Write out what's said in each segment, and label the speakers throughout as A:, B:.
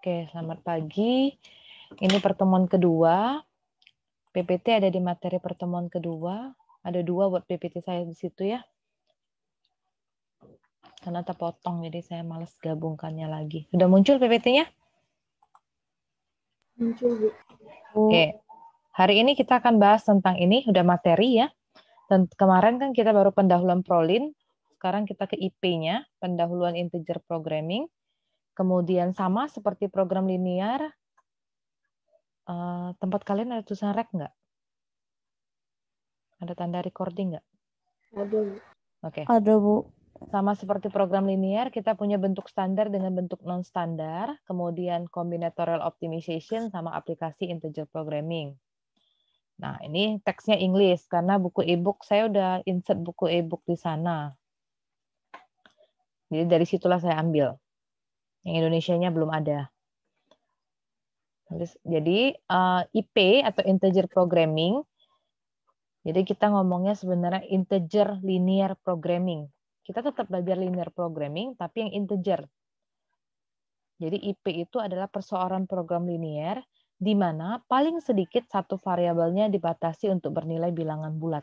A: Oke, selamat pagi. Ini pertemuan kedua. PPT ada di materi pertemuan kedua. Ada dua buat PPT saya di situ ya. Karena terpotong, jadi saya males gabungkannya lagi. Sudah muncul PPT-nya? Muncul, Bu. Oke. Hari ini kita akan bahas tentang ini, Sudah materi ya. Dan kemarin kan kita baru pendahuluan prolin, sekarang kita ke IP-nya, pendahuluan integer programming Kemudian sama seperti program linear, eh, tempat kalian ada tulisan rek nggak? Ada tanda recording nggak? Ada. Oke. Okay. Ada bu. Sama seperti program linear, kita punya bentuk standar dengan bentuk non standar, kemudian combinatorial optimization sama aplikasi integer programming. Nah ini teksnya Inggris karena buku e-book saya udah insert buku e-book di sana. Jadi dari situlah saya ambil. Yang Indonesianya belum ada. Jadi uh, eh, IP atau integer programming, jadi kita ngomongnya sebenarnya integer linear programming. Kita tetap belajar linear programming, tapi yang integer. Jadi IP itu adalah persoalan program linear di mana paling sedikit satu variabelnya dibatasi untuk bernilai bilangan bulat.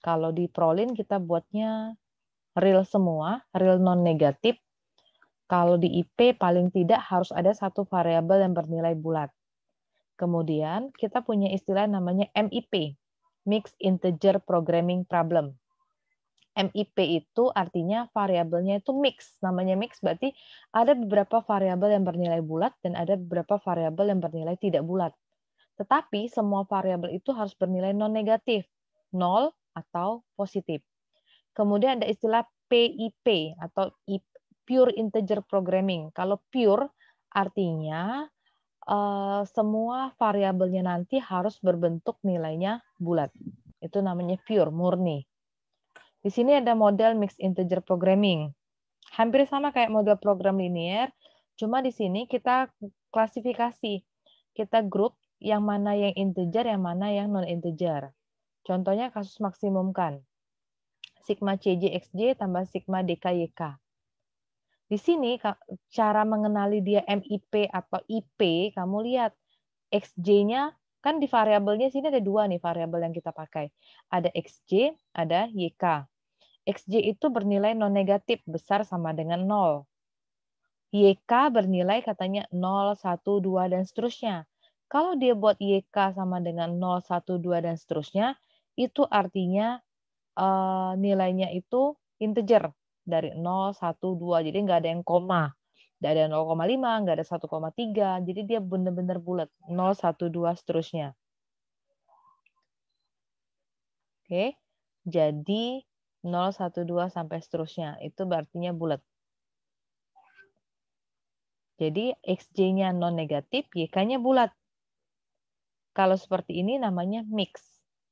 A: Kalau di prolin kita buatnya real semua, real non negatif, kalau di IP paling tidak harus ada satu variabel yang bernilai bulat. Kemudian kita punya istilah namanya MIP, Mixed Integer Programming Problem. MIP itu artinya variabelnya itu mix. Namanya mix berarti ada beberapa variabel yang bernilai bulat dan ada beberapa variabel yang bernilai tidak bulat. Tetapi semua variabel itu harus bernilai non negatif, nol atau positif. Kemudian ada istilah PIP atau IP pure integer programming. Kalau pure artinya uh, semua variabelnya nanti harus berbentuk nilainya bulat. Itu namanya pure, murni. Di sini ada model mixed integer programming. Hampir sama kayak model program linear, cuma di sini kita klasifikasi. Kita grup yang mana yang integer, yang mana yang non-integer. Contohnya kasus maksimum kan. Sigma CJXJ tambah sigma DKYK. Di sini cara mengenali dia MIP atau IP, kamu lihat XJ-nya kan di variabelnya sini ada dua nih variabel yang kita pakai. Ada XJ, ada YK. XJ itu bernilai non negatif besar sama dengan 0. YK bernilai katanya 0, 1, 2 dan seterusnya. Kalau dia buat YK sama dengan 0, 1, 2 dan seterusnya, itu artinya uh, nilainya itu integer dari 0, 1, 2. Jadi nggak ada yang koma. Nggak ada 0,5, nggak ada 1,3. Jadi dia benar-benar bulat. 0, 1, 2, seterusnya. Oke, jadi 0, 1, 2, sampai seterusnya. Itu berartinya bulat. Jadi XJ-nya non-negatif, YK-nya bulat. Kalau seperti ini namanya mix.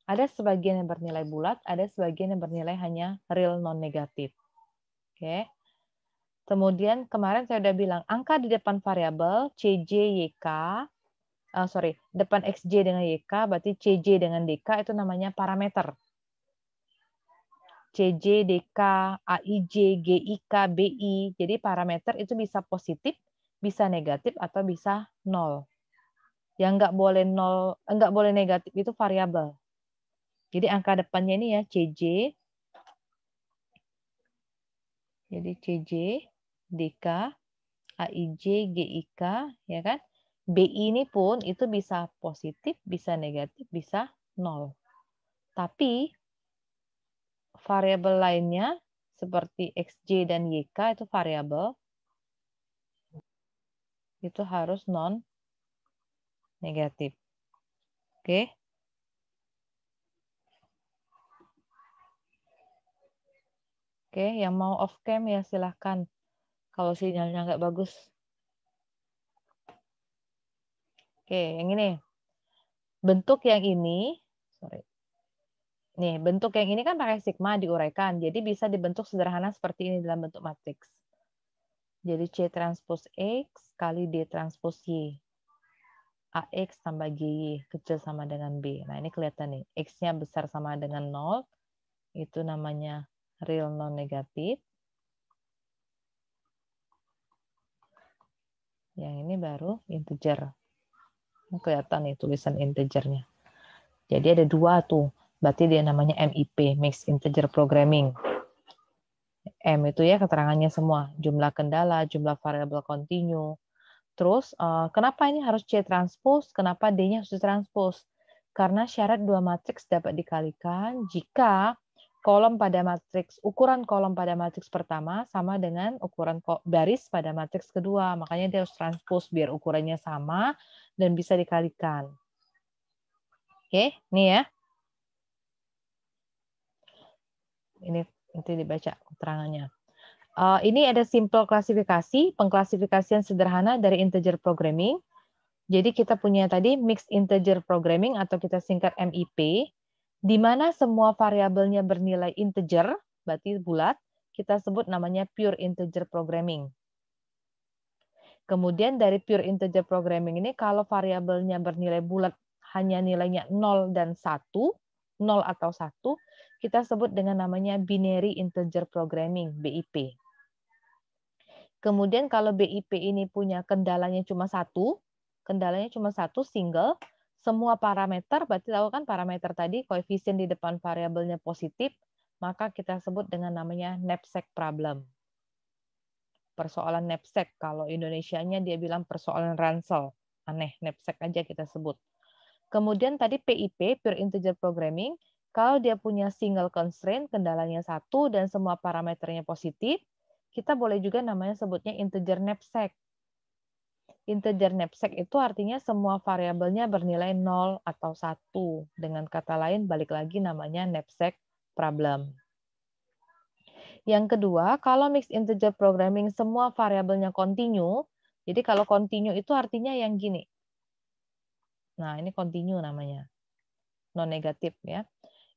A: Ada sebagian yang bernilai bulat, ada sebagian yang bernilai hanya real non-negatif. Oke. Kemudian kemarin saya sudah bilang angka di depan variabel CJ YK uh, eh, sorry, depan XJ dengan YK, berarti CJ dengan DK itu namanya parameter. CJ, DK, AIJ, GIK, BI. Jadi parameter itu bisa positif, bisa negatif, atau bisa nol. Yang nggak boleh nol, eh, nggak boleh negatif itu variabel. Jadi angka depannya ini ya CJ, jadi CJ, DK, AIJ, GIK, ya kan? BI ini pun itu bisa positif, bisa negatif, bisa nol. Tapi variabel lainnya seperti XJ dan YK itu variabel itu harus non negatif. Oke. Oke, okay, yang mau off cam ya silahkan. Kalau sinyalnya nggak bagus. Oke, okay, yang ini. Bentuk yang ini, sorry. Nih, bentuk yang ini kan pakai sigma diuraikan. Jadi bisa dibentuk sederhana seperti ini dalam bentuk matriks. Jadi C transpose X kali D transpose Y. AX tambah g GY kecil sama dengan B. Nah, ini kelihatan nih. X-nya besar sama dengan 0. Itu namanya real non negatif. Yang ini baru integer. Ini kelihatan nih tulisan integernya. Jadi ada dua tuh. Berarti dia namanya MIP, Mixed Integer Programming. M itu ya keterangannya semua, jumlah kendala, jumlah variabel kontinu. Terus eh, kenapa ini harus C transpose? Kenapa D-nya harus transpose? Karena syarat dua matriks dapat dikalikan jika kolom pada matriks ukuran kolom pada matriks pertama sama dengan ukuran baris pada matriks kedua. Makanya dia harus transpose biar ukurannya sama dan bisa dikalikan. Oke, ini ya. Ini nanti dibaca keterangannya. Eh, ini ada simple klasifikasi, pengklasifikasian sederhana dari integer programming. Jadi kita punya tadi mixed integer programming atau kita singkat MIP di mana semua variabelnya bernilai integer, berarti bulat, kita sebut namanya pure integer programming. Kemudian dari pure integer programming ini kalau variabelnya bernilai bulat hanya nilainya 0 dan 1, 0 atau 1, kita sebut dengan namanya binary integer programming, BIP. Kemudian kalau BIP ini punya kendalanya cuma satu, kendalanya cuma satu single, semua parameter, berarti tahu kan parameter tadi koefisien di depan variabelnya positif, maka kita sebut dengan namanya knapsack problem. Persoalan knapsack, kalau Indonesia-nya dia bilang persoalan ransel. Aneh, knapsack aja kita sebut. Kemudian tadi PIP, Pure Integer Programming, kalau dia punya single constraint, kendalanya satu dan semua parameternya positif, kita boleh juga namanya sebutnya integer knapsack integer knapsack itu artinya semua variabelnya bernilai 0 atau 1. Dengan kata lain, balik lagi namanya knapsack problem. Yang kedua, kalau mixed integer programming semua variabelnya continue, jadi kalau continue itu artinya yang gini. Nah, ini continue namanya. Non negatif ya.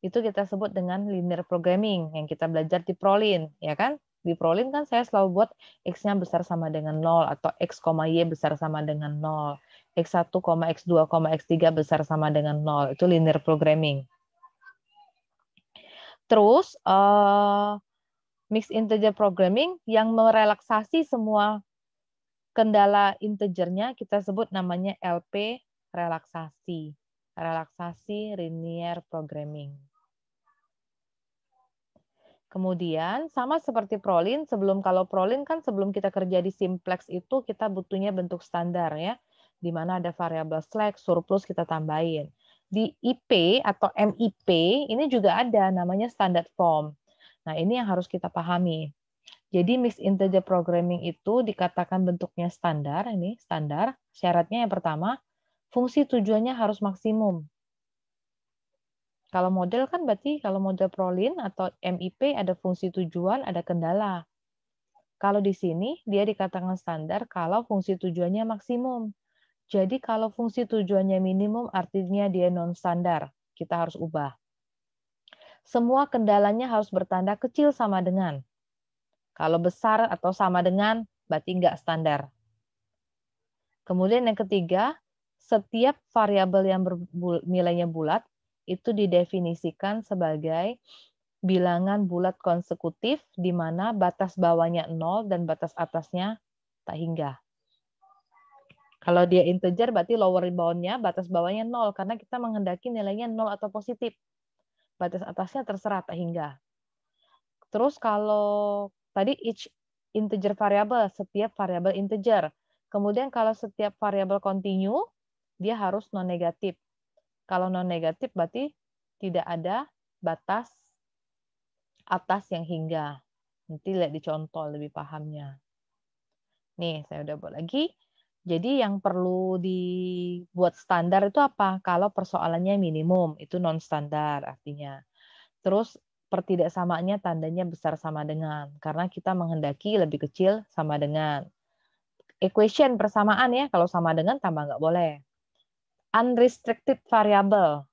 A: Itu kita sebut dengan linear programming yang kita belajar di Prolin, ya kan? di Prolin kan saya selalu buat X-nya besar sama dengan 0 atau X, Y besar sama dengan 0. X1, X2, X3 besar sama dengan 0. Itu linear programming. Terus uh, mixed integer programming yang merelaksasi semua kendala integernya kita sebut namanya LP relaksasi. Relaksasi linear programming. Kemudian sama seperti prolin, sebelum kalau prolin kan sebelum kita kerja di simplex itu kita butuhnya bentuk standar ya, di mana ada variabel slack, surplus kita tambahin. Di IP atau MIP ini juga ada namanya standard form. Nah ini yang harus kita pahami. Jadi mixed integer programming itu dikatakan bentuknya standar ini standar. Syaratnya yang pertama, fungsi tujuannya harus maksimum. Kalau model kan berarti kalau model prolin atau MIP ada fungsi tujuan, ada kendala. Kalau di sini dia dikatakan standar kalau fungsi tujuannya maksimum. Jadi kalau fungsi tujuannya minimum artinya dia non standar. Kita harus ubah. Semua kendalanya harus bertanda kecil sama dengan. Kalau besar atau sama dengan berarti nggak standar. Kemudian yang ketiga, setiap variabel yang nilainya bulat itu didefinisikan sebagai bilangan bulat konsekutif di mana batas bawahnya 0 dan batas atasnya tak hingga. Kalau dia integer berarti lower bound-nya batas bawahnya 0 karena kita menghendaki nilainya 0 atau positif. Batas atasnya terserah tak hingga. Terus kalau tadi each integer variable, setiap variable integer. Kemudian kalau setiap variable continue, dia harus non negatif. Kalau non negatif berarti tidak ada batas atas yang hingga. Nanti lihat di contoh lebih pahamnya. Nih, saya udah buat lagi. Jadi yang perlu dibuat standar itu apa? Kalau persoalannya minimum, itu non standar artinya. Terus pertidaksamaannya tandanya besar sama dengan karena kita menghendaki lebih kecil sama dengan. Equation persamaan ya, kalau sama dengan tambah nggak boleh unrestricted variable.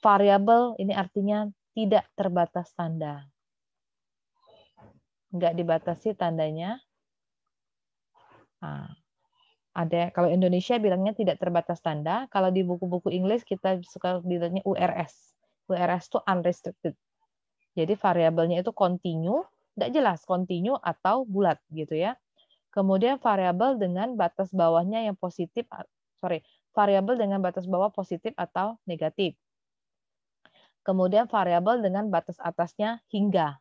A: Variable ini artinya tidak terbatas tanda. Nggak dibatasi tandanya. Nah, ada kalau Indonesia bilangnya tidak terbatas tanda, kalau di buku-buku Inggris kita suka bilangnya URS. URS itu unrestricted. Jadi variabelnya itu kontinu, tidak jelas kontinu atau bulat gitu ya. Kemudian variabel dengan batas bawahnya yang positif sorry, variabel dengan batas bawah positif atau negatif. Kemudian variabel dengan batas atasnya hingga.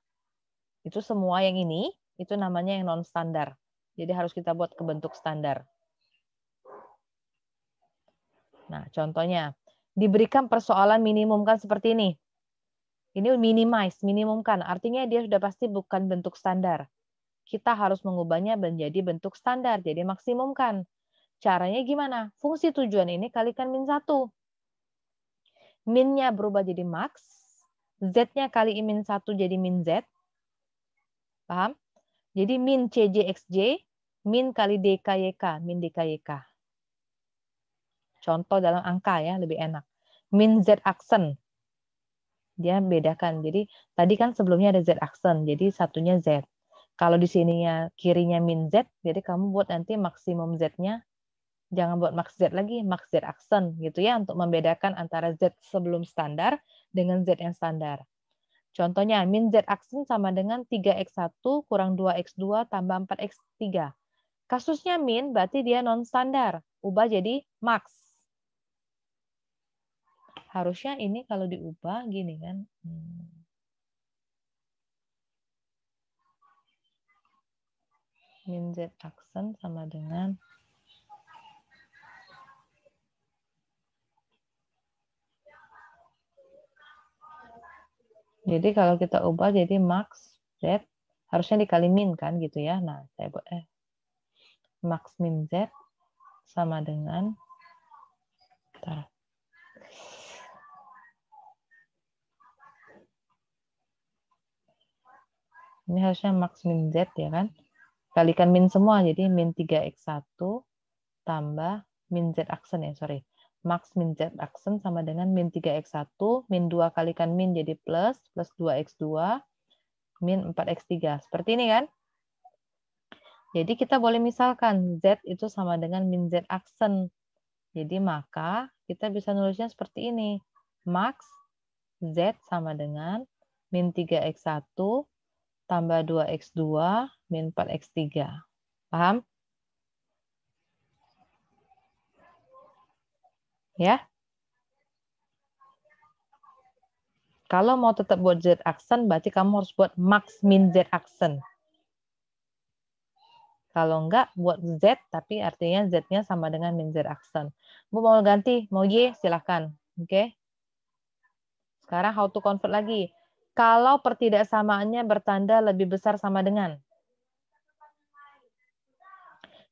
A: Itu semua yang ini, itu namanya yang non standar. Jadi harus kita buat ke bentuk standar. Nah, contohnya diberikan persoalan minimumkan seperti ini. Ini minimize, minimumkan. Artinya dia sudah pasti bukan bentuk standar. Kita harus mengubahnya menjadi bentuk standar, jadi maksimumkan. Caranya gimana? Fungsi tujuan ini kalikan min 1. Minnya berubah jadi max, z-nya kali min 1 jadi min z. Paham? Jadi min CJXJ, min kali DKYK, min DKYK. Contoh dalam angka ya, lebih enak. Min Z aksen. Dia bedakan. Jadi tadi kan sebelumnya ada Z aksen, jadi satunya Z. Kalau di sininya kirinya min Z, jadi kamu buat nanti maksimum Z-nya jangan buat max Z lagi, max Z aksen gitu ya untuk membedakan antara Z sebelum standar dengan Z yang standar. Contohnya min Z aksen sama dengan 3x1 kurang 2x2 tambah 4x3. Kasusnya min berarti dia non standar, ubah jadi max. Harusnya ini kalau diubah gini kan. Hmm. Min Z aksen sama dengan Jadi kalau kita ubah jadi max z harusnya dikali min kan gitu ya. Nah, saya buat eh max min z sama dengan bentar. Ini harusnya max min z ya kan. Kalikan min semua jadi min 3x1 tambah min z aksen ya, sorry max min z aksen sama dengan min 3x1, min 2 kalikan min jadi plus, plus 2x2, min 4x3. Seperti ini kan? Jadi kita boleh misalkan Z itu sama dengan min Z aksen. Jadi maka kita bisa nulisnya seperti ini. Max Z sama dengan min 3X1 tambah 2X2 min 4X3. Paham? ya. Kalau mau tetap buat Z aksen, berarti kamu harus buat max min Z aksen. Kalau enggak, buat Z, tapi artinya Z-nya sama dengan min Z aksen. Bu mau ganti, mau Y, silahkan. Oke. Okay? Sekarang how to convert lagi. Kalau pertidaksamaannya bertanda lebih besar sama dengan.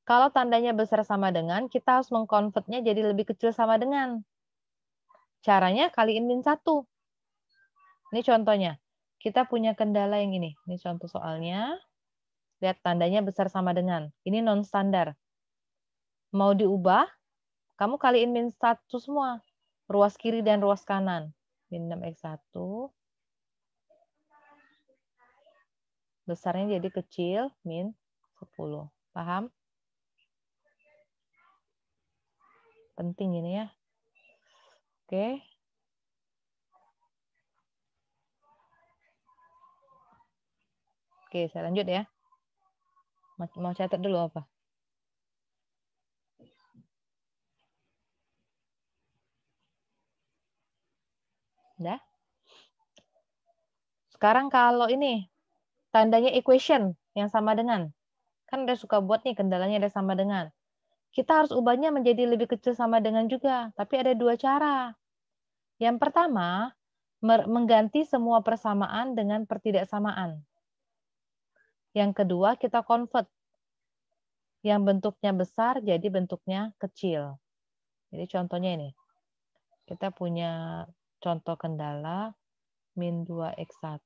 A: Kalau tandanya besar sama dengan, kita harus mengkonvertnya jadi lebih kecil sama dengan. Caranya kaliin min 1. Ini contohnya. Kita punya kendala yang ini. Ini contoh soalnya. Lihat tandanya besar sama dengan. Ini non-standar. Mau diubah, kamu kaliin min 1 semua. Ruas kiri dan ruas kanan. Min 6x1. Besarnya jadi kecil, min 10. Paham? Penting ini ya. Oke. Oke, saya lanjut ya. Mau catat dulu apa? Dah. Sekarang kalau ini tandanya equation yang sama dengan. Kan udah suka buat nih kendalanya ada sama dengan kita harus ubahnya menjadi lebih kecil sama dengan juga. Tapi ada dua cara. Yang pertama, mengganti semua persamaan dengan pertidaksamaan. Yang kedua, kita convert. Yang bentuknya besar jadi bentuknya kecil. Jadi contohnya ini. Kita punya contoh kendala min 2x1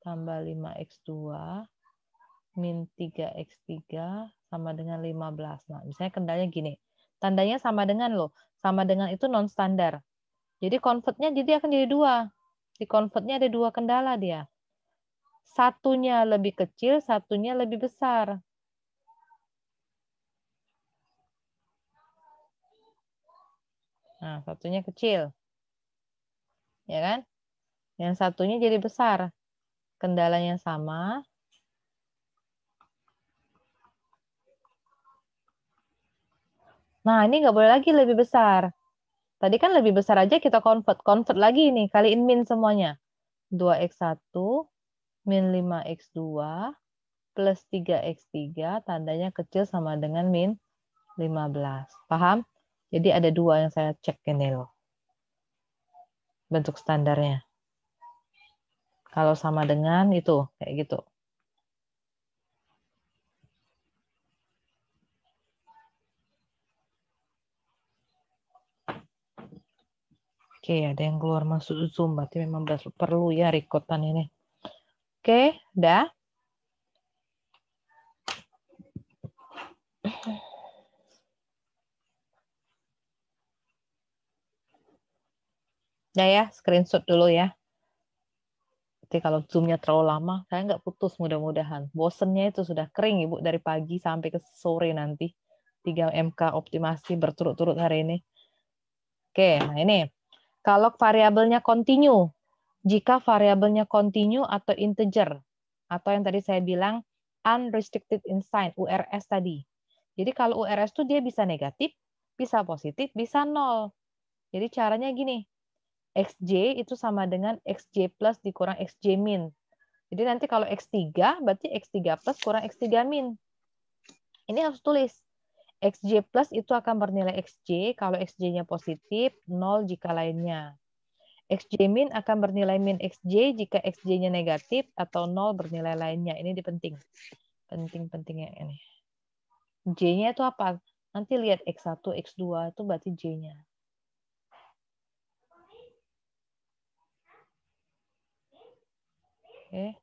A: tambah 5x2 min 3x3 sama dengan 15. Nah, misalnya kendalanya gini. Tandanya sama dengan loh. Sama dengan itu non-standar. Jadi convertnya jadi akan jadi dua. Di convertnya ada dua kendala dia. Satunya lebih kecil, satunya lebih besar. Nah, satunya kecil. Ya kan? Yang satunya jadi besar. Kendalanya sama, Nah, ini nggak boleh lagi lebih besar. Tadi kan lebih besar aja kita convert. Convert lagi ini, kaliin min semuanya. 2x1 min 5x2 plus 3x3 tandanya kecil sama dengan min 15. Paham? Jadi ada dua yang saya cek ini loh. Bentuk standarnya. Kalau sama dengan itu, kayak gitu. Oke, ada yang keluar masuk Zoom, berarti memang perlu ya rekodan ini. Oke, dah. Ya ya, screenshot dulu ya. Jadi kalau zoomnya terlalu lama, saya nggak putus mudah-mudahan. Bosennya itu sudah kering Ibu dari pagi sampai ke sore nanti. 3 MK optimasi berturut-turut hari ini. Oke, nah ini kalau variabelnya continue, jika variabelnya continue atau integer, atau yang tadi saya bilang unrestricted sign URS tadi. Jadi kalau URS itu dia bisa negatif, bisa positif, bisa nol. Jadi caranya gini, XJ itu sama dengan XJ plus dikurang XJ min. Jadi nanti kalau X3 berarti X3 plus kurang X3 min. Ini harus tulis. XJ plus itu akan bernilai XJ kalau XJ-nya positif, 0 jika lainnya. XJ min akan bernilai min XJ jika XJ-nya negatif atau 0 bernilai lainnya. Ini dipenting. Penting-pentingnya ini. J-nya itu apa? Nanti lihat X1, X2 itu berarti J-nya. Okay.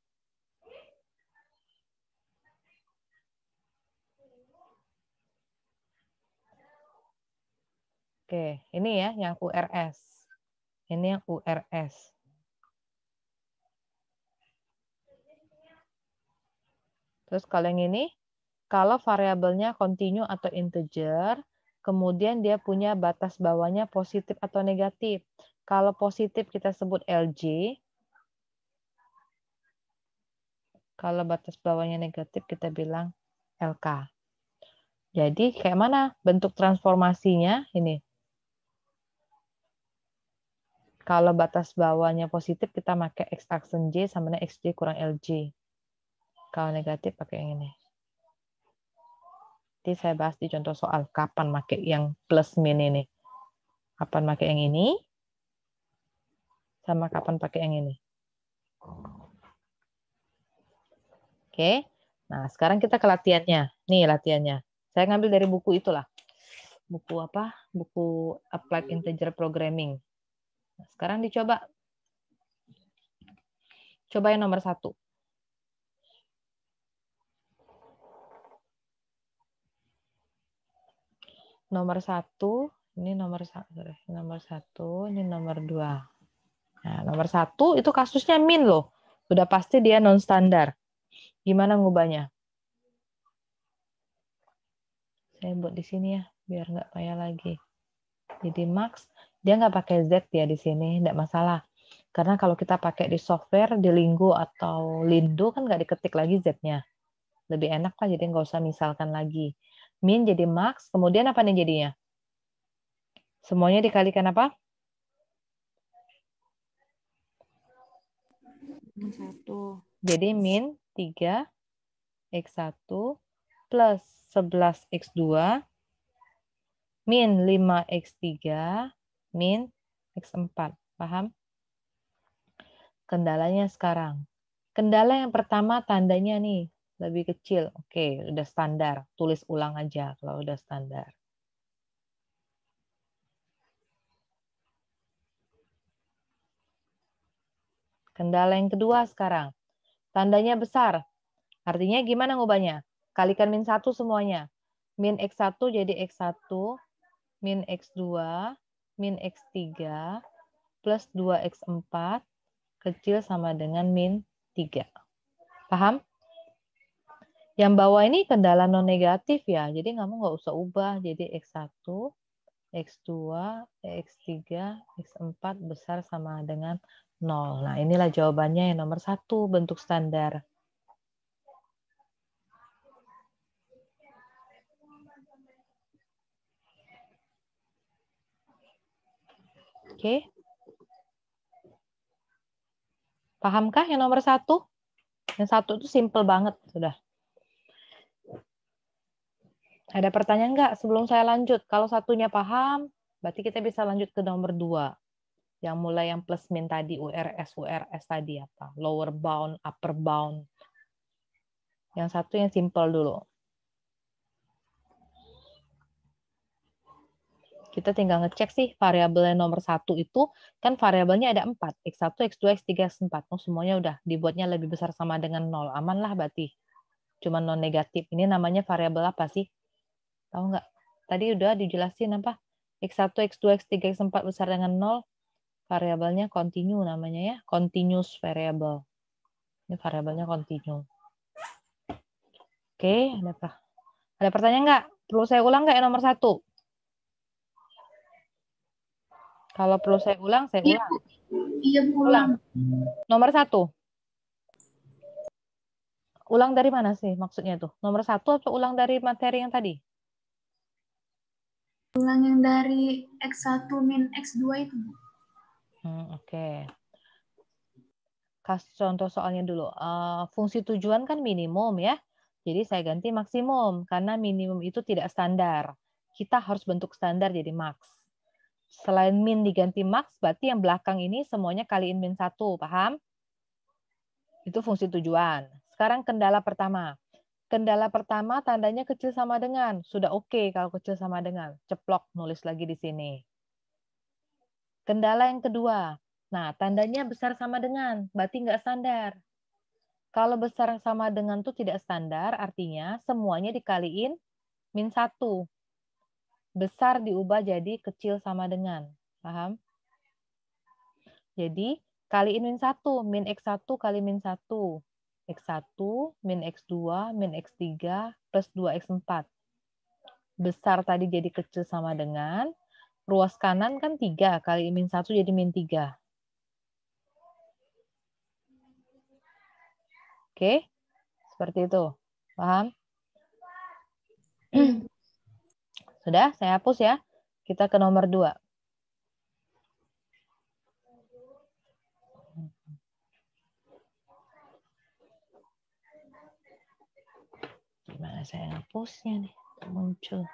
A: Oke, ini ya yang URS. Ini yang URS. Terus kalau yang ini, kalau variabelnya continue atau integer, kemudian dia punya batas bawahnya positif atau negatif. Kalau positif kita sebut LJ, kalau batas bawahnya negatif kita bilang LK. Jadi kayak mana bentuk transformasinya ini? Kalau batas bawahnya positif, kita pakai X aksen J sama dengan XJ kurang LJ. Kalau negatif, pakai yang ini. Nanti saya bahas di contoh soal kapan pakai yang plus min ini. Kapan pakai yang ini, sama kapan pakai yang ini. Oke, nah sekarang kita ke latihannya. Nih latihannya. Saya ngambil dari buku itulah. Buku apa? Buku Applied Integer Programming. Nah, sekarang dicoba. Coba yang nomor satu. Nomor satu, ini nomor satu, nomor satu, ini nomor dua. Nah, nomor satu itu kasusnya min loh. Sudah pasti dia non standar. Gimana ngubahnya? Saya buat di sini ya, biar nggak payah lagi. Jadi max dia nggak pakai Z ya di sini, nggak masalah. Karena kalau kita pakai di software, di Linggo atau Lindo kan nggak diketik lagi Z-nya. Lebih enak lah, jadi nggak usah misalkan lagi. Min jadi max, kemudian apa nih jadinya? Semuanya dikalikan apa? Satu. Jadi min 3 X1 plus 11 X2 min 5 X3 min X4. Paham? Kendalanya sekarang. Kendala yang pertama tandanya nih, lebih kecil. Oke, udah standar. Tulis ulang aja kalau udah standar. Kendala yang kedua sekarang. Tandanya besar. Artinya gimana ngubahnya? Kalikan min 1 semuanya. Min X1 jadi X1, min X2 min X3 plus 2X4 kecil sama dengan min 3. Paham? Yang bawah ini kendala non negatif ya, jadi kamu nggak usah ubah jadi X1, X2, X3, X4 besar sama dengan 0. Nah inilah jawabannya yang nomor satu bentuk standar. Oke. Pahamkah yang nomor satu? Yang satu itu simple banget sudah. Ada pertanyaan nggak sebelum saya lanjut? Kalau satunya paham, berarti kita bisa lanjut ke nomor dua. Yang mulai yang plus min tadi, URS, URS tadi apa? Lower bound, upper bound. Yang satu yang simple dulu. kita tinggal ngecek sih variabelnya nomor satu itu kan variabelnya ada empat x1, x2, x3, x4. Oh, semuanya udah dibuatnya lebih besar sama dengan nol. Aman lah berarti. Cuma non negatif. Ini namanya variabel apa sih? Tahu nggak? Tadi udah dijelasin apa? x1, x2, x3, x4 besar dengan nol. Variabelnya continue namanya ya. Continuous variable. Ini variabelnya continue. Oke, ada apa? Ada pertanyaan nggak? Perlu saya ulang nggak ya nomor satu? Kalau perlu iya, saya ulang, saya iya, ulang. Iya, Bu. Ulang. Nomor satu. Ulang dari mana sih maksudnya tuh? Nomor satu atau ulang dari materi yang tadi? Ulang yang dari X1 min X2 itu, Hmm, Oke. Okay. Kasih contoh soalnya dulu. Uh, fungsi tujuan kan minimum ya. Jadi saya ganti maksimum karena minimum itu tidak standar. Kita harus bentuk standar jadi maks. Selain min diganti max, berarti yang belakang ini semuanya kaliin min 1, paham? Itu fungsi tujuan. Sekarang kendala pertama. Kendala pertama tandanya kecil sama dengan. Sudah oke okay kalau kecil sama dengan. Ceplok, nulis lagi di sini. Kendala yang kedua. Nah, tandanya besar sama dengan. Berarti nggak standar. Kalau besar sama dengan itu tidak standar, artinya semuanya dikaliin min 1 besar diubah jadi kecil sama dengan. Paham? Jadi, kaliin min 1, min X1 kali min 1. X1, min X2, min X3, plus 2X4. Besar tadi jadi kecil sama dengan, ruas kanan kan 3, kali min 1 jadi min 3. Oke, okay. seperti itu. Paham? Sudah, saya hapus ya. Kita ke nomor dua. Gimana saya hapusnya nih? Muncul.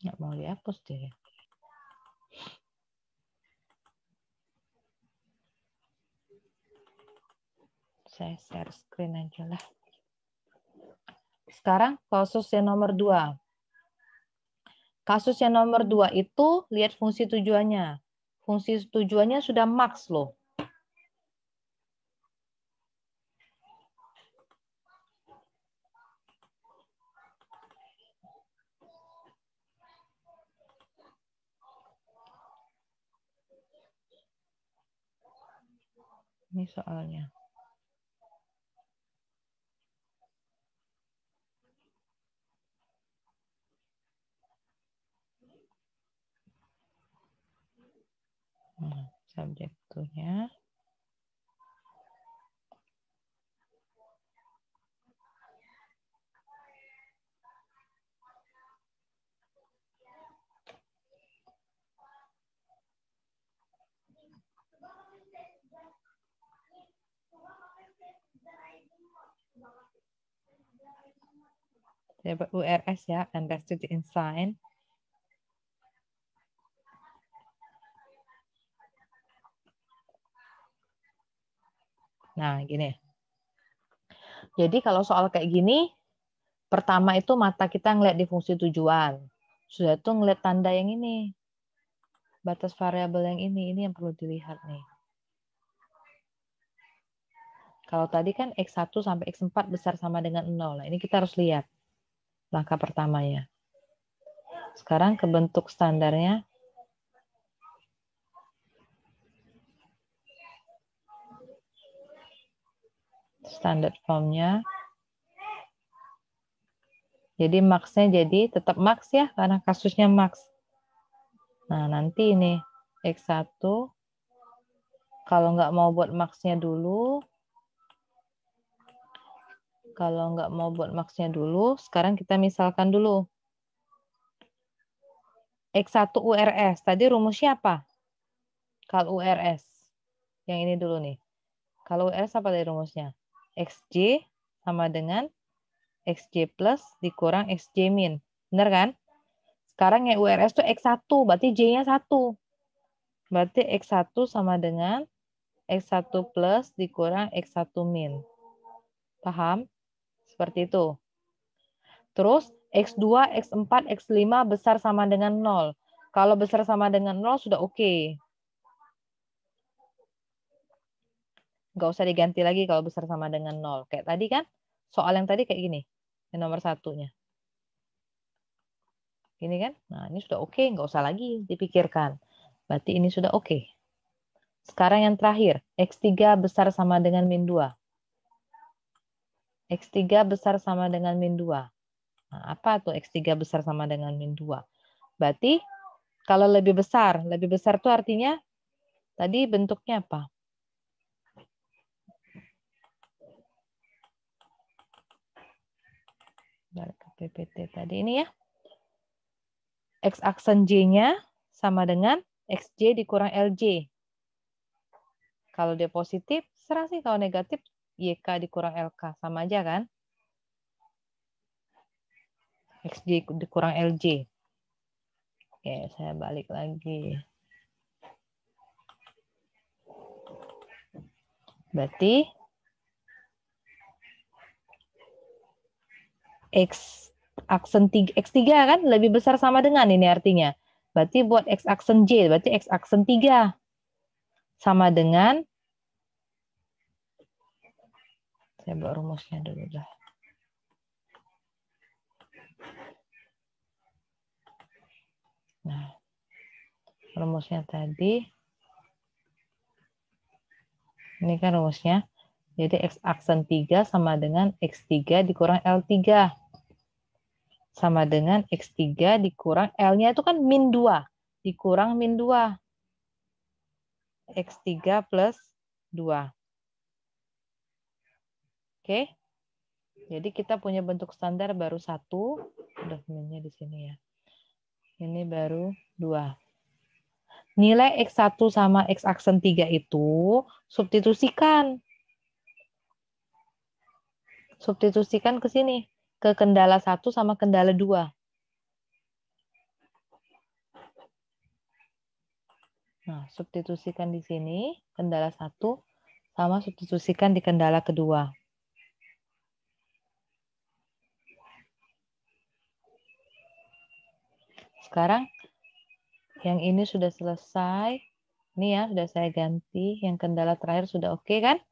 A: Nggak mau dihapus dia. Saya share screen aja lah. Sekarang kasus yang nomor dua. Kasus yang nomor dua itu lihat fungsi tujuannya. Fungsi tujuannya sudah max loh. Ini soalnya. Nah, hmm, subjek dapat URS ya, understood ya, insign. Nah, gini. Jadi kalau soal kayak gini, pertama itu mata kita ngelihat di fungsi tujuan. Sudah tuh ngelihat tanda yang ini. Batas variabel yang ini, ini yang perlu dilihat nih. Kalau tadi kan X1 sampai X4 besar sama dengan 0. Nah, ini kita harus lihat langkah pertama ya. Sekarang ke bentuk standarnya. standard formnya. Jadi maxnya jadi tetap max ya, karena kasusnya max. Nah, nanti ini X1, kalau nggak mau buat maxnya dulu, kalau nggak mau buat maksnya dulu, sekarang kita misalkan dulu. X1 URS, tadi rumusnya apa? Kalau URS. Yang ini dulu nih. Kalau URS apa dari rumusnya? XJ sama dengan XJ plus dikurang XJ min. Benar kan? Sekarang yang URS itu X1, berarti J-nya 1. Berarti X1 sama dengan X1 plus dikurang X1 min. Paham? Seperti itu. Terus X2, X4, X5 besar sama dengan 0. Kalau besar sama dengan 0 sudah oke. Okay. Nggak usah diganti lagi kalau besar sama dengan 0. Kayak tadi kan, soal yang tadi kayak gini. Yang nomor satunya. Ini kan, nah ini sudah oke, okay, nggak usah lagi dipikirkan. Berarti ini sudah oke. Okay. Sekarang yang terakhir, X3 besar sama dengan min 2. X3 besar sama dengan min 2. Nah, apa tuh X3 besar sama dengan min 2? Berarti kalau lebih besar, lebih besar itu artinya tadi bentuknya apa? Balik ke PPT tadi ini ya. X aksen J-nya sama dengan XJ dikurang LJ. Kalau dia positif, serasi. sih. Kalau negatif, YK dikurang LK. Sama aja kan? XJ dikurang LJ. Oke, saya balik lagi. Berarti X aksen 3, X3 kan lebih besar sama dengan ini artinya. Berarti buat X aksen J, berarti X aksen 3 sama dengan saya buat rumusnya dulu dah nah rumusnya tadi ini kan rumusnya jadi X aksen 3 sama dengan X3 dikurang L3. Sama dengan X3 dikurang L-nya itu kan min 2. Dikurang min 2. X3 plus 2. Oke. Jadi kita punya bentuk standar baru satu, dokumennya di sini ya. Ini baru dua. Nilai X1 sama X aksen 3 itu substitusikan. Substitusikan ke sini, ke kendala satu sama kendala dua. Nah, substitusikan di sini, kendala satu, sama substitusikan di kendala kedua. sekarang yang ini sudah selesai. Ini ya, sudah saya ganti. Yang kendala terakhir sudah oke okay, kan?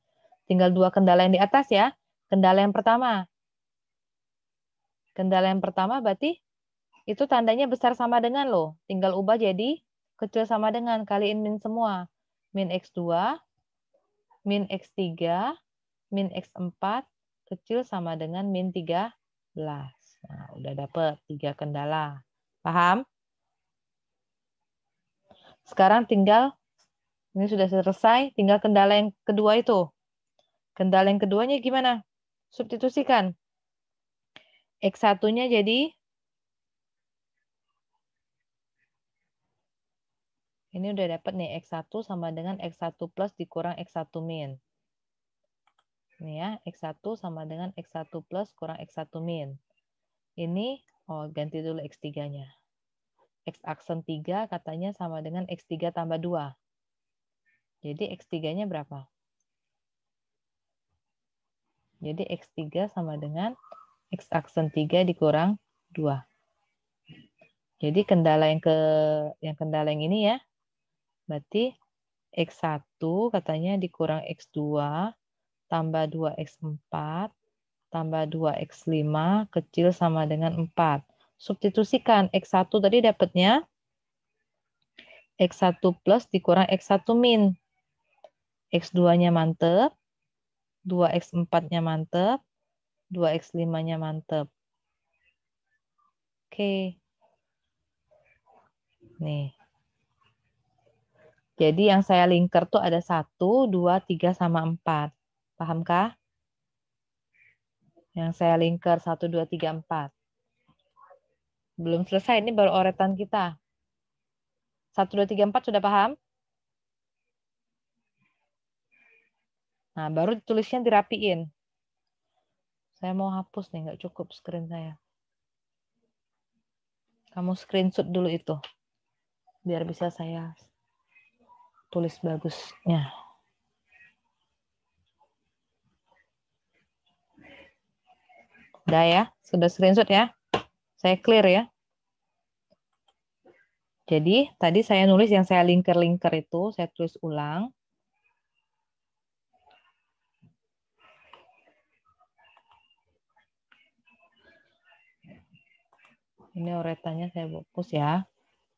A: Tinggal dua kendala yang di atas ya. Kendala yang pertama. Kendala yang pertama berarti itu tandanya besar sama dengan loh. Tinggal ubah jadi kecil sama dengan. Kaliin min semua. Min X2, min X3, min X4, kecil sama dengan min 13. Nah, udah dapet tiga kendala. Paham? Sekarang tinggal, ini sudah selesai, tinggal kendala yang kedua itu. Kendala yang keduanya gimana? Substitusikan. X1-nya jadi, ini udah dapat nih, X1 sama dengan X1 plus dikurang X1 min. Ini ya, X1 sama dengan X1 plus kurang X1 min. Ini, oh ganti dulu X3-nya. X aksen 3 katanya sama dengan X3 tambah 2. Jadi X3-nya berapa? Jadi X3 sama dengan X aksen 3 dikurang 2. Jadi kendala yang ke yang kendala yang ini ya. Berarti X1 katanya dikurang X2 tambah 2X4 tambah 2X5 kecil sama dengan 4 substitusikan X1 tadi dapatnya X1 plus dikurang X1 min. X2-nya mantep, 2X4-nya mantep, 2X5-nya mantep. Oke. Nih. Jadi yang saya linker tuh ada 1, 2, 3, sama 4. Pahamkah? Yang saya linker 1, 2, 3, 4. Belum selesai, ini baru oretan kita. 1, 2, 3, 4 sudah paham? Nah, baru tulisnya dirapiin. Saya mau hapus nih, nggak cukup screen saya. Kamu screenshot dulu itu. Biar bisa saya tulis bagusnya. Udah ya, sudah screenshot ya. Saya clear ya. Jadi tadi saya nulis yang saya linker-linker itu, saya tulis ulang. Ini oretanya saya fokus ya.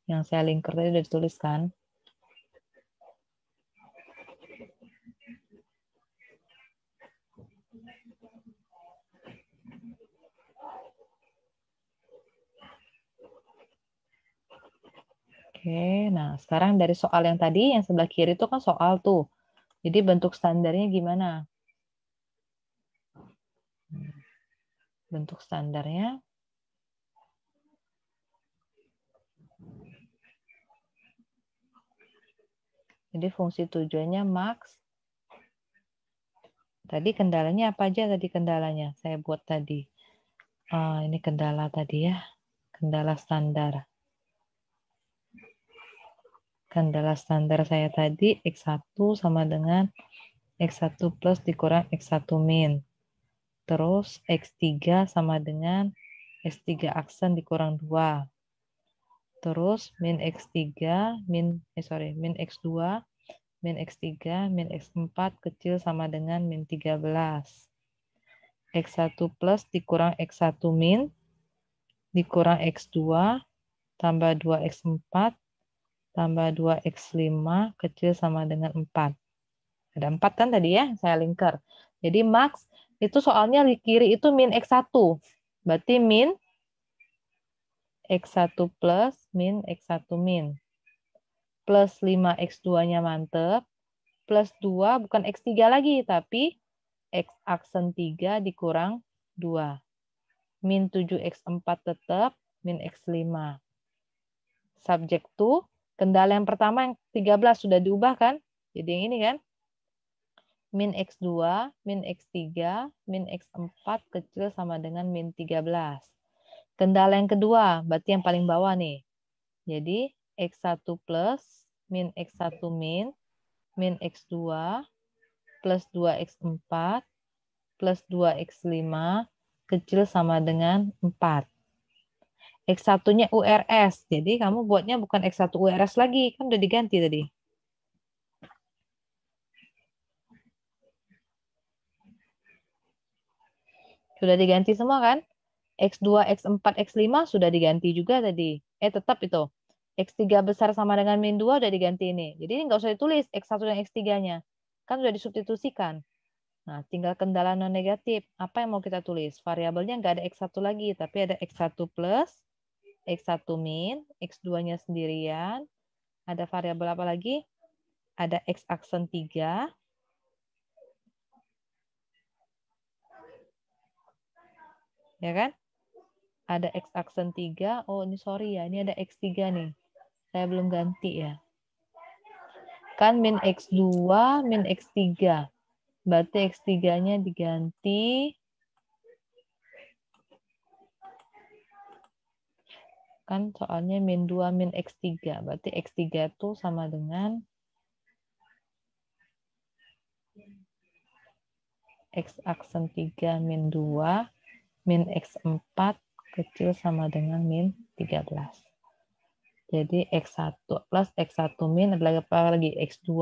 A: Yang saya linker tadi sudah dituliskan. Oke, nah sekarang dari soal yang tadi, yang sebelah kiri itu kan soal tuh. Jadi bentuk standarnya gimana? Bentuk standarnya. Jadi fungsi tujuannya max. Tadi kendalanya apa aja tadi kendalanya? Saya buat tadi. Oh, ini kendala tadi ya. Kendala standar kendala standar saya tadi X1 sama dengan X1 plus dikurang X1 min. Terus X3 sama dengan X3 aksen dikurang 2. Terus min X3, min, eh sorry, min X2, min X3, min X4 kecil sama dengan min 13. X1 plus dikurang X1 min, dikurang X2, tambah 2X4, tambah 2x5 kecil sama dengan 4. Ada 4 kan tadi ya, saya lingkar. Jadi max itu soalnya di kiri itu min x1. Berarti min x1 plus min x1 min. Plus 5x2-nya mantep. Plus 2 bukan x3 lagi, tapi x aksen 3 dikurang 2. Min 7x4 tetap, min x5. Subjek to Kendala yang pertama yang 13 sudah diubah kan? Jadi yang ini kan? Min X2, min X3, min X4 kecil sama dengan min 13. Kendala yang kedua, berarti yang paling bawah nih. Jadi X1 plus min X1 min, min X2 plus 2X4 plus 2X5 kecil sama dengan 4. X1-nya URS. Jadi kamu buatnya bukan X1 URS lagi, kan udah diganti tadi. Sudah diganti semua kan? X2, X4, X5 sudah diganti juga tadi. Eh tetap itu. X3 besar sama dengan min 2 udah diganti ini. Jadi ini nggak usah ditulis X1 dan X3-nya. Kan sudah disubstitusikan. Nah, tinggal kendala non negatif. Apa yang mau kita tulis? Variabelnya nggak ada X1 lagi, tapi ada X1 plus X1 min, X2-nya sendirian. Ada variabel apa lagi? Ada X aksen 3. Ya kan? Ada X aksen 3. Oh, ini sorry ya. Ini ada X3 nih. Saya belum ganti ya. Kan min X2, min X3. Berarti X3-nya diganti kan soalnya min 2 min X3. Berarti X3 itu sama dengan X aksen 3 min 2, min X4 kecil sama dengan min 13. Jadi X1 plus X1 min ada apa lagi? X2,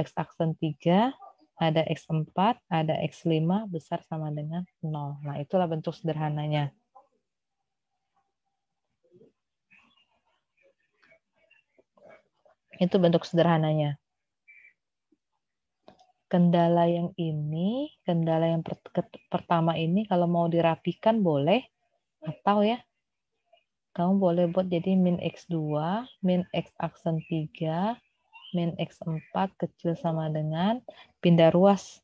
A: X aksen 3, ada X4, ada X5 besar sama dengan 0. Nah itulah bentuk sederhananya. Itu bentuk sederhananya. Kendala yang ini, kendala yang pertama ini kalau mau dirapikan boleh atau ya kamu boleh buat jadi min X2, min X aksen 3, min X4 kecil sama dengan pindah ruas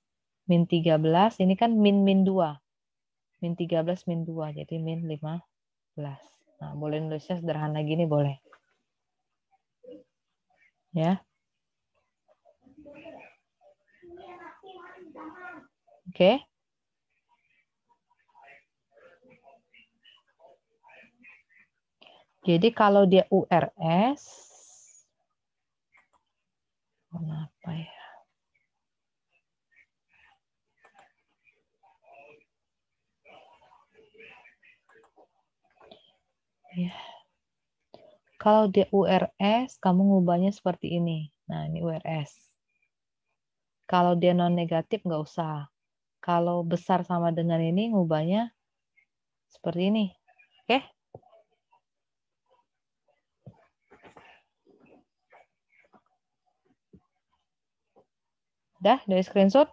A: min 13, ini kan min min 2. Min 13 min 2, jadi min 15. Nah, boleh nulisnya sederhana gini boleh ya. Oke. Okay. Jadi kalau dia URS, kenapa apa ya? Ya. Yeah kalau di URS, kamu ngubahnya seperti ini. Nah, ini URS. Kalau dia non negatif, nggak usah. Kalau besar sama dengan ini, ngubahnya seperti ini. Oke? Okay? Dah, dari screenshot?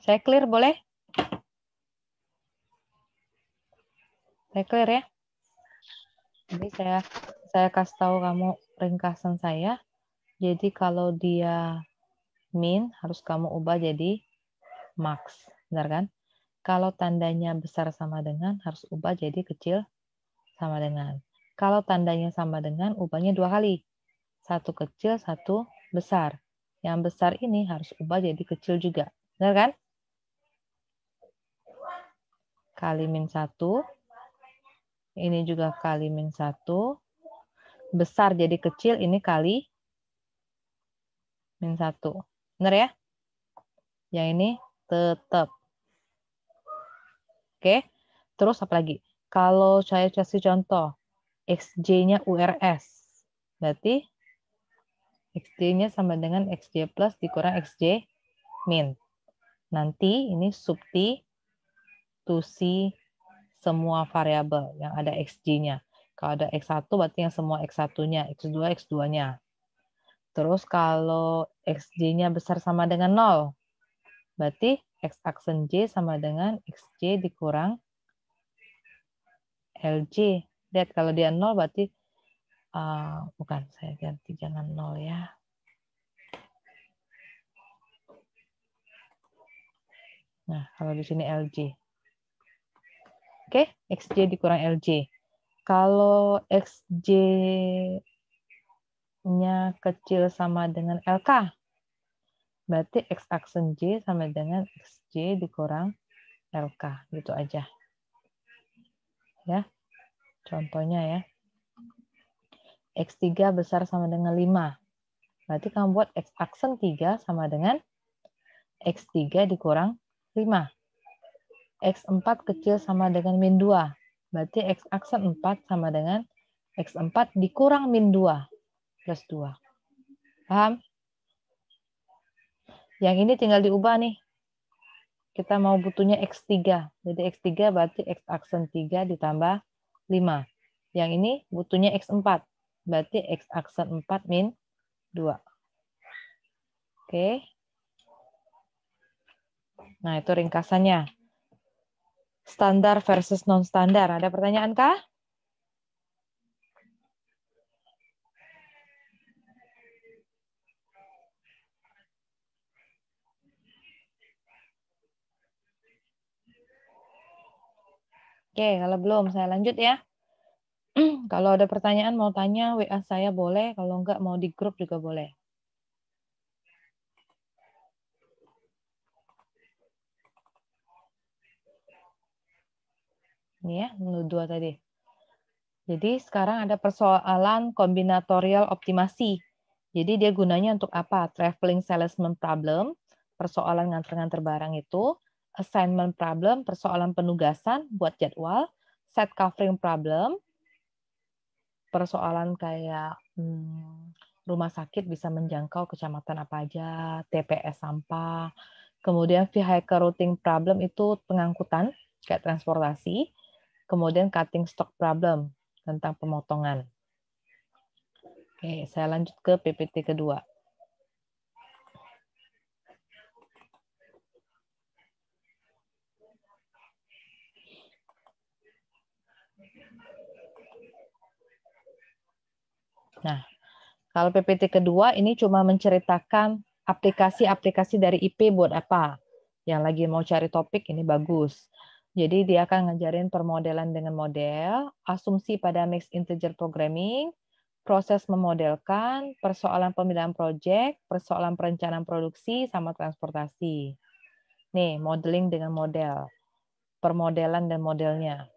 A: Saya clear, boleh? Saya clear ya? Jadi saya saya kasih tahu kamu ringkasan saya. Jadi kalau dia min harus kamu ubah jadi max, benar kan? Kalau tandanya besar sama dengan harus ubah jadi kecil sama dengan. Kalau tandanya sama dengan ubahnya dua kali. Satu kecil, satu besar. Yang besar ini harus ubah jadi kecil juga. Benar kan? Kali min 1 ini juga kali min satu Besar jadi kecil, ini kali min satu Benar ya? Yang ini tetap. Oke, terus apa lagi? Kalau saya kasih contoh, XJ-nya URS, berarti XJ-nya sama dengan XJ plus dikurang XJ min. Nanti ini sub T to C semua variabel yang ada XG-nya. Kalau ada X1 berarti yang semua X1-nya, X2, X2-nya. Terus kalau xg nya besar sama dengan 0, berarti X aksen J sama dengan XJ dikurang LJ. Lihat kalau dia 0 berarti, uh, bukan saya ganti jangan 0 ya. Nah, kalau di sini LG. Oke, okay? XJ dikurang LJ. Kalau XJ-nya kecil sama dengan LK, berarti X aksen J sama dengan XJ dikurang LK. Gitu aja. Ya, Contohnya ya. X3 besar sama dengan 5. Berarti kamu buat X aksen 3 sama dengan X3 dikurang 5. X4 kecil sama dengan min 2. Berarti X aksen 4 sama dengan X4 dikurang min 2 plus 2. Paham? Yang ini tinggal diubah nih. Kita mau butuhnya X3. Jadi X3 berarti X aksen 3 ditambah 5. Yang ini butuhnya X4. Berarti X aksen 4 min 2. Oke. Nah, itu ringkasannya standar versus non-standar. Ada pertanyaan, kah? Oke, kalau belum saya lanjut ya. kalau ada pertanyaan mau tanya WA saya boleh, kalau enggak mau di grup juga boleh. nih ya, menu dua tadi. Jadi sekarang ada persoalan kombinatorial optimasi. Jadi dia gunanya untuk apa? Traveling salesman problem, persoalan nganter-nganter barang itu, assignment problem, persoalan penugasan buat jadwal, set covering problem, persoalan kayak hmm, rumah sakit bisa menjangkau kecamatan apa aja, TPS sampah, kemudian vehicle routing problem itu pengangkutan kayak transportasi, Kemudian cutting stock problem tentang pemotongan. Oke, saya lanjut ke PPT kedua. Nah, kalau PPT kedua ini cuma menceritakan aplikasi-aplikasi dari IP buat apa. Yang lagi mau cari topik ini bagus. Jadi dia akan ngajarin permodelan dengan model, asumsi pada mixed integer programming, proses memodelkan, persoalan pemilihan proyek, persoalan perencanaan produksi, sama transportasi. Nih, modeling dengan model, permodelan dan modelnya.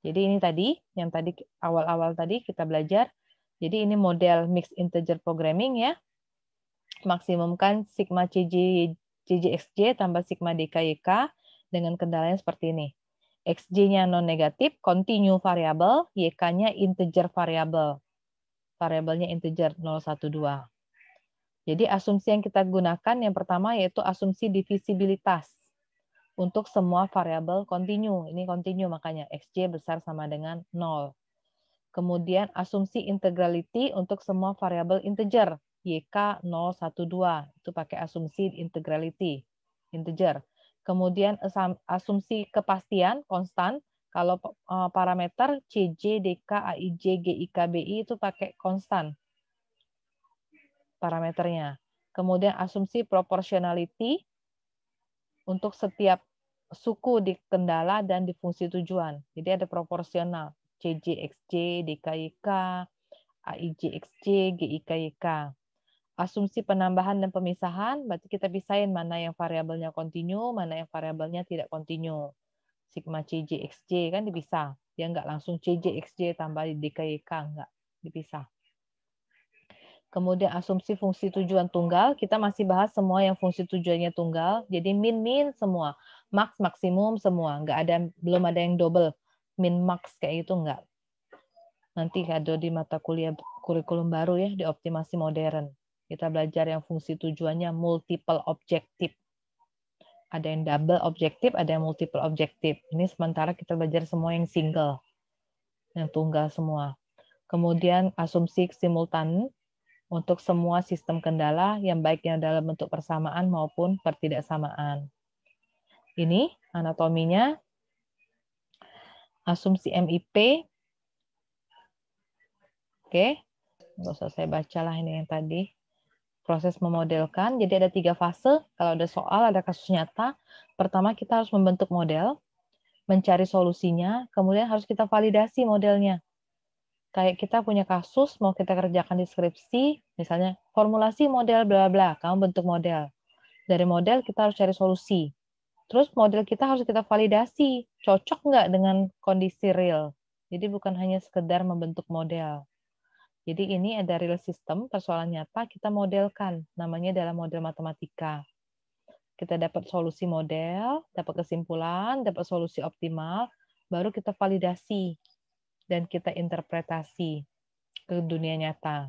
A: Jadi ini tadi, yang tadi awal-awal tadi kita belajar, jadi ini model mixed integer programming ya, maksimumkan sigma CJ, CJXJ tambah sigma DKYK dengan kendalanya seperti ini. XJ-nya non negatif, continue variable, YK-nya integer variable. Variabelnya integer 012. Jadi asumsi yang kita gunakan yang pertama yaitu asumsi divisibilitas untuk semua variabel continue. Ini continue makanya xj besar sama dengan 0. Kemudian asumsi integrality untuk semua variabel integer, YK 012. Itu pakai asumsi integrality, integer. Kemudian eh, asumsi kepastian konstan kalau eh, parameter CJ, DK, AIJ, GIK, BI itu pakai konstan parameternya. Kemudian asumsi proportionality untuk setiap suku di kendala dan di fungsi tujuan. Jadi ada proporsional CJ, XJ, DKIK, AIJ, XJ, GIK, YK asumsi penambahan dan pemisahan, berarti kita pisahin mana yang variabelnya kontinu, mana yang variabelnya tidak kontinu. Sigma CJ, XJ kan dipisah. Dia ya nggak langsung CJ, XJ tambah DKYK, nggak dipisah. Kemudian asumsi fungsi tujuan tunggal, kita masih bahas semua yang fungsi tujuannya tunggal. Jadi min-min semua, max maksimum semua, nggak ada belum ada yang double min max kayak itu nggak. Nanti ada di mata kuliah kurikulum baru ya di optimasi modern. Kita belajar yang fungsi tujuannya multiple objective. Ada yang double objective, ada yang multiple objective. Ini sementara kita belajar semua yang single, yang tunggal semua. Kemudian asumsi simultan untuk semua sistem kendala yang baiknya dalam bentuk persamaan maupun pertidaksamaan. Ini anatominya, asumsi MIP. Oke, nggak usah saya bacalah ini yang tadi proses memodelkan. Jadi ada tiga fase. Kalau ada soal, ada kasus nyata. Pertama kita harus membentuk model, mencari solusinya, kemudian harus kita validasi modelnya. Kayak kita punya kasus mau kita kerjakan deskripsi, misalnya formulasi model bla bla, kamu bentuk model. Dari model kita harus cari solusi. Terus model kita harus kita validasi, cocok nggak dengan kondisi real. Jadi bukan hanya sekedar membentuk model. Jadi ini ada real system, persoalan nyata, kita modelkan. Namanya dalam model matematika. Kita dapat solusi model, dapat kesimpulan, dapat solusi optimal, baru kita validasi dan kita interpretasi ke dunia nyata.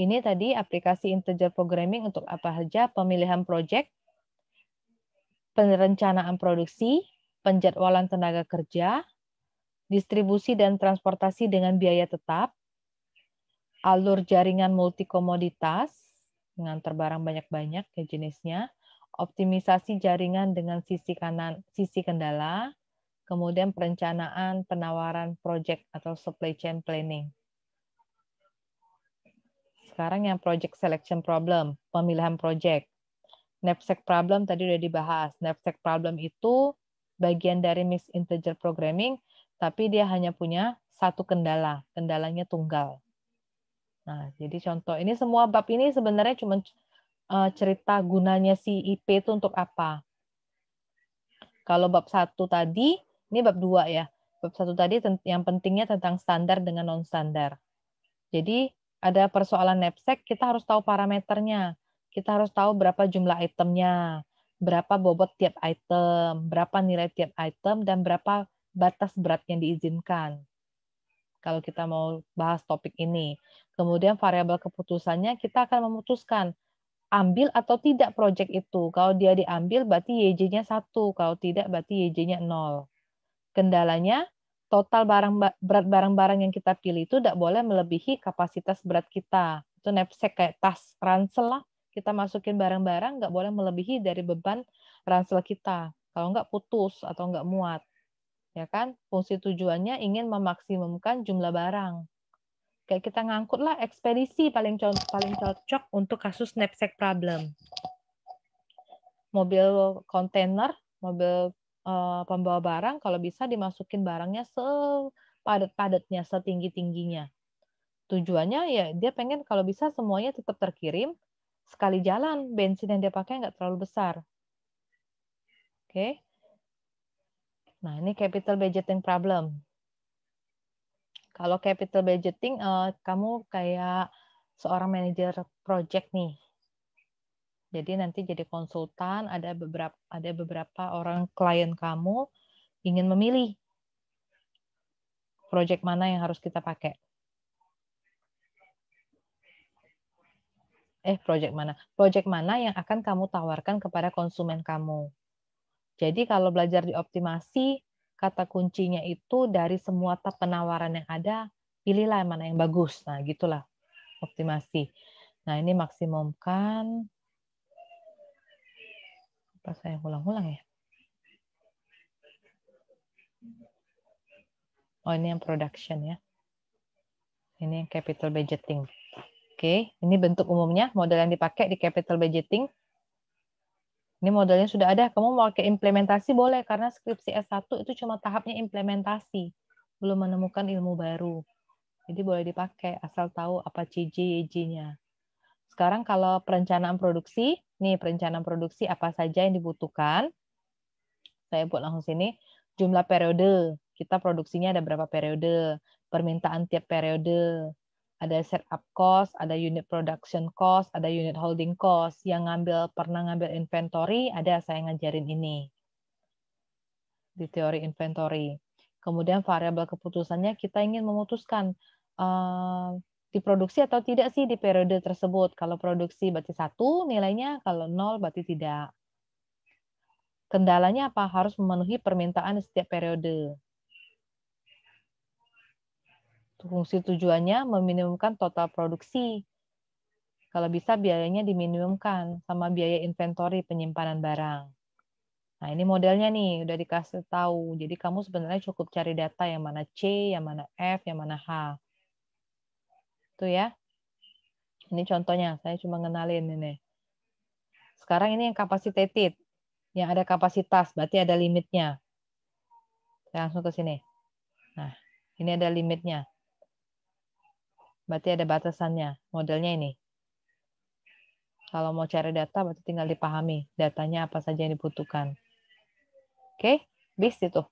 A: Ini tadi aplikasi integer programming untuk apa saja, pemilihan proyek, perencanaan produksi, penjadwalan tenaga kerja, distribusi dan transportasi dengan biaya tetap, alur jaringan multikomoditas dengan terbarang banyak-banyak ya jenisnya, optimisasi jaringan dengan sisi kanan sisi kendala, kemudian perencanaan penawaran project atau supply chain planning. Sekarang yang project selection problem, pemilihan project. NAPSEC problem tadi sudah dibahas. NAPSEC problem itu bagian dari mixed integer programming, tapi dia hanya punya satu kendala. Kendalanya tunggal. Nah, jadi contoh ini semua bab ini sebenarnya cuma eh, cerita gunanya si IP itu untuk apa. Kalau bab satu tadi, ini bab dua ya. Bab satu tadi yang pentingnya tentang standar dengan non standar. Jadi ada persoalan NAPSEC, kita harus tahu parameternya. Kita harus tahu berapa jumlah itemnya, berapa bobot tiap item, berapa nilai tiap item, dan berapa batas berat yang diizinkan kalau kita mau bahas topik ini. Kemudian variabel keputusannya kita akan memutuskan ambil atau tidak proyek itu. Kalau dia diambil berarti YJ-nya satu. kalau tidak berarti YJ-nya nol. Kendalanya total barang berat barang-barang yang kita pilih itu tidak boleh melebihi kapasitas berat kita. Itu knapsack kayak tas ransel lah kita masukin barang-barang nggak boleh melebihi dari beban ransel kita. Kalau nggak putus atau nggak muat ya kan? Fungsi tujuannya ingin memaksimumkan jumlah barang. Kayak kita ngangkutlah ekspedisi paling paling cocok untuk kasus knapsack problem. Mobil kontainer, mobil uh, pembawa barang kalau bisa dimasukin barangnya sepadat-padatnya, setinggi-tingginya. Tujuannya ya dia pengen kalau bisa semuanya tetap terkirim, sekali jalan bensin yang dia pakai nggak terlalu besar. Oke. Okay Nah, ini capital budgeting problem. Kalau capital budgeting, uh, kamu kayak seorang manajer project nih. Jadi nanti jadi konsultan, ada beberapa ada beberapa orang klien kamu ingin memilih project mana yang harus kita pakai. Eh, project mana? Project mana yang akan kamu tawarkan kepada konsumen kamu? Jadi kalau belajar di optimasi, kata kuncinya itu dari semua tab penawaran yang ada, pilihlah yang mana yang bagus. Nah, gitulah optimasi. Nah, ini maksimumkan. Apa saya ulang-ulang ya? Oh, ini yang production ya. Ini yang capital budgeting. Oke, ini bentuk umumnya model yang dipakai di capital budgeting ini modelnya sudah ada, kamu mau pakai implementasi boleh, karena skripsi S1 itu cuma tahapnya implementasi, belum menemukan ilmu baru. Jadi boleh dipakai, asal tahu apa CJJ-nya. E Sekarang kalau perencanaan produksi, nih perencanaan produksi apa saja yang dibutuhkan, saya buat langsung sini, jumlah periode, kita produksinya ada berapa periode, permintaan tiap periode, ada setup cost, ada unit production cost, ada unit holding cost. Yang ngambil pernah ngambil inventory, ada saya ngajarin ini di teori inventory. Kemudian variabel keputusannya kita ingin memutuskan uh, eh, diproduksi atau tidak sih di periode tersebut. Kalau produksi berarti satu nilainya, kalau nol berarti tidak. Kendalanya apa? Harus memenuhi permintaan setiap periode. Fungsi tujuannya meminimumkan total produksi. Kalau bisa biayanya diminimumkan sama biaya inventory penyimpanan barang. Nah, ini modelnya nih udah dikasih tahu. Jadi kamu sebenarnya cukup cari data yang mana C, yang mana F, yang mana H. Itu ya. Ini contohnya, saya cuma ngenalin ini. Sekarang ini yang kapasitated, yang ada kapasitas, berarti ada limitnya. Saya langsung ke sini. Nah, ini ada limitnya. Berarti ada batasannya modelnya ini. Kalau mau cari data berarti tinggal dipahami datanya apa saja yang dibutuhkan. Oke, bis itu.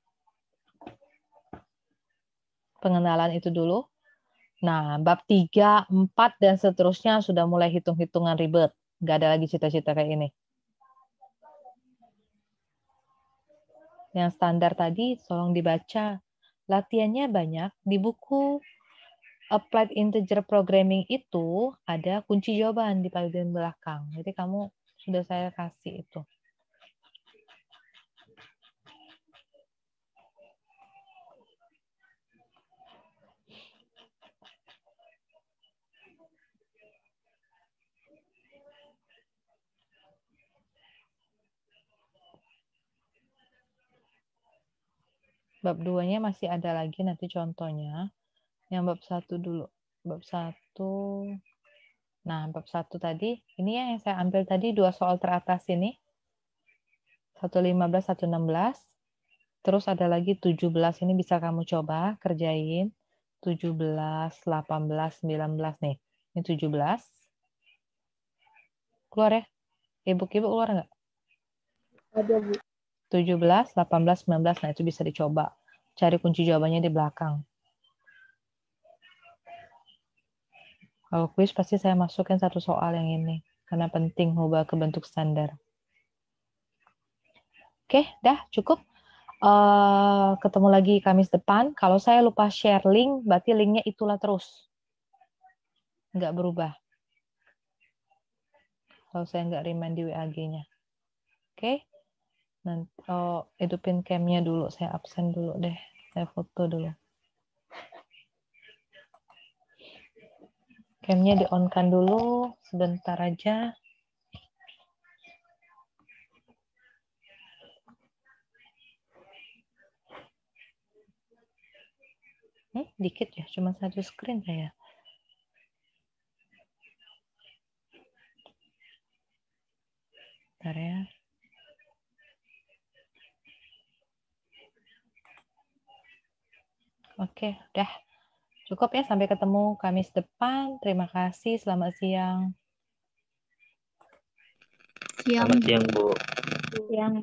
A: Pengenalan itu dulu. Nah, bab 3, 4, dan seterusnya sudah mulai hitung-hitungan ribet. Nggak ada lagi cita-cita kayak ini. Yang standar tadi, tolong dibaca. Latihannya banyak di buku applied integer programming itu ada kunci jawaban di bagian belakang. Jadi kamu sudah saya kasih itu. Bab nya masih ada lagi nanti contohnya yang bab satu dulu. Bab satu. Nah, bab satu tadi, ini ya yang saya ambil tadi dua soal teratas ini. 115, 116. Terus ada lagi 17, ini bisa kamu coba kerjain. 17, 18, 19 nih. Ini 17. Keluar ya? Ibu-ibu keluar nggak? Ada, Bu. 17, 18, 19. Nah, itu bisa dicoba. Cari kunci jawabannya di belakang. Kalau kuis pasti saya masukkan satu soal yang ini karena penting ubah ke bentuk standar. Oke, dah cukup. Uh, ketemu lagi Kamis depan. Kalau saya lupa share link, berarti linknya itulah terus. Nggak berubah. Kalau saya nggak remind di WAG-nya. Oke. Okay? Nanti, oh, hidupin camnya dulu. Saya absen dulu deh. Saya foto dulu. Camnya di on kan dulu sebentar aja. Hmm, dikit ya, cuma satu screen saya. Bentar ya. Oke, udah. Cukup ya, sampai ketemu Kamis depan. Terima kasih, selamat siang. Siang. Selamat siang, Bu. Siang.